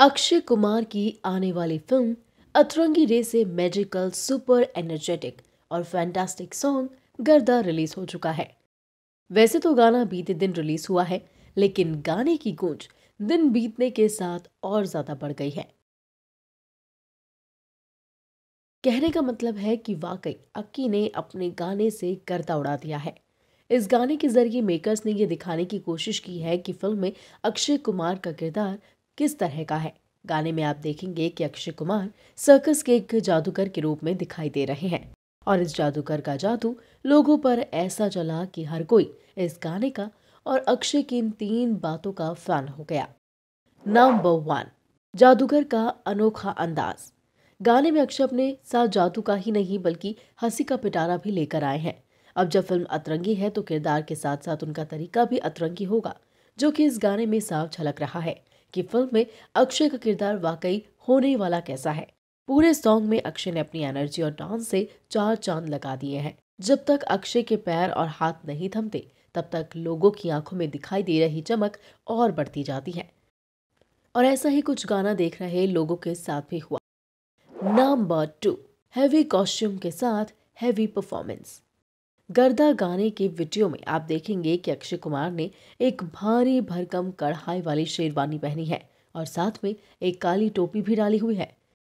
अक्षय कुमार की आने वाली फिल्म अतरंगी रे से मैजिकल सुपर एनर्जेटिक और फैंटास्टिक सॉन्ग गर्दा रिलीज हो चुका है वैसे तो गाना बीते दिन रिलीज हुआ है लेकिन गाने की गूंज दिन बीतने के साथ और ज्यादा बढ़ गई है कहने का मतलब है कि वाकई अक्की ने अपने गाने से गर्दा उड़ा दिया है इस गाने के जरिए मेकर्स ने यह दिखाने की कोशिश की है कि फिल्म में अक्षय कुमार का किरदार किस तरह का है गाने में आप देखेंगे कि अक्षय कुमार सर्कस के एक जादूगर के रूप में दिखाई दे रहे हैं और इस जादूगर का जादू लोगों पर ऐसा चला कि हर कोई इस गाने का और अक्षय की इन तीन बातों का फैन हो गया नंबर वन जादूगर का अनोखा अंदाज गाने में अक्षय अपने साथ जादू का ही नहीं बल्कि हंसी का पिटारा भी लेकर आए हैं अब जब फिल्म अतरंगी है तो किरदार के साथ साथ उनका तरीका भी अतरंगी होगा जो कि इस गाने में साफ झलक रहा है कि फिल्म में अक्षय का किरदार वाकई होने वाला कैसा है पूरे सॉन्ग में अक्षय ने अपनी एनर्जी और डांस से चार चांद लगा दिए हैं जब तक अक्षय के पैर और हाथ नहीं थमते तब तक लोगों की आंखों में दिखाई दे रही चमक और बढ़ती जाती है और ऐसा ही कुछ गाना देख रहे लोगों के साथ भी हुआ नंबर टू हैवी कॉस्ट्यूम के साथ हैवी परफॉर्मेंस गर्दा गाने के वीडियो में आप देखेंगे कि अक्षय कुमार ने एक भारी भरकम कढ़ाई वाली शेरवानी पहनी है और साथ में एक काली टोपी भी डाली हुई है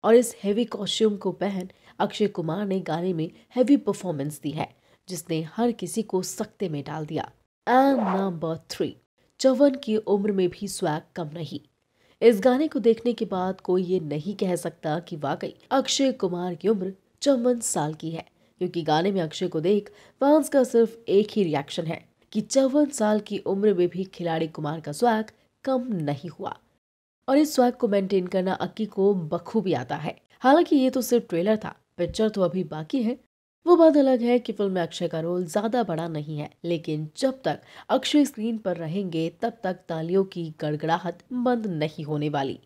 और इस हैवी कॉस्ट्यूम को पहन अक्षय कुमार ने गाने में हैवी परफॉर्मेंस दी है जिसने हर किसी को सख्ते में डाल दिया एंड नंबर थ्री चौवन की उम्र में भी स्वैग कम नहीं इस गाने को देखने के बाद कोई ये नहीं कह सकता कि वाकई अक्षय कुमार की उम्र चौवन साल की है क्योंकि गाने में अक्षय को देख फैंस का सिर्फ एक ही रिएक्शन है कि चौवन साल की उम्र में भी खिलाड़ी कुमार का स्वैग कम नहीं हुआ और इस स्वाग को मेंटेन करना अक्की को बखूबी आता है हालांकि ये तो सिर्फ ट्रेलर था पिक्चर तो अभी बाकी है वो बात अलग है कि फिल्म में अक्षय का रोल ज्यादा बड़ा नहीं है लेकिन जब तक अक्षय स्क्रीन पर रहेंगे तब तक तालियों की गड़गड़ाहट बंद नहीं होने वाली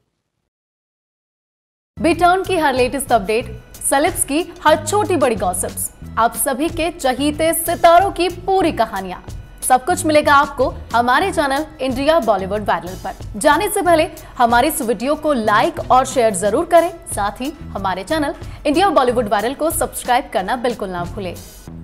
बिटॉन की हर लेटेस्ट अपडेट सेलिब्स की हर छोटी बड़ी गॉसिप्स आप सभी के चहीते सितारों की पूरी कहानियां सब कुछ मिलेगा आपको हमारे चैनल इंडिया बॉलीवुड वायरल पर जाने से पहले हमारी इस वीडियो को लाइक और शेयर जरूर करें साथ ही हमारे चैनल इंडिया बॉलीवुड वायरल को सब्सक्राइब करना बिल्कुल ना भूलें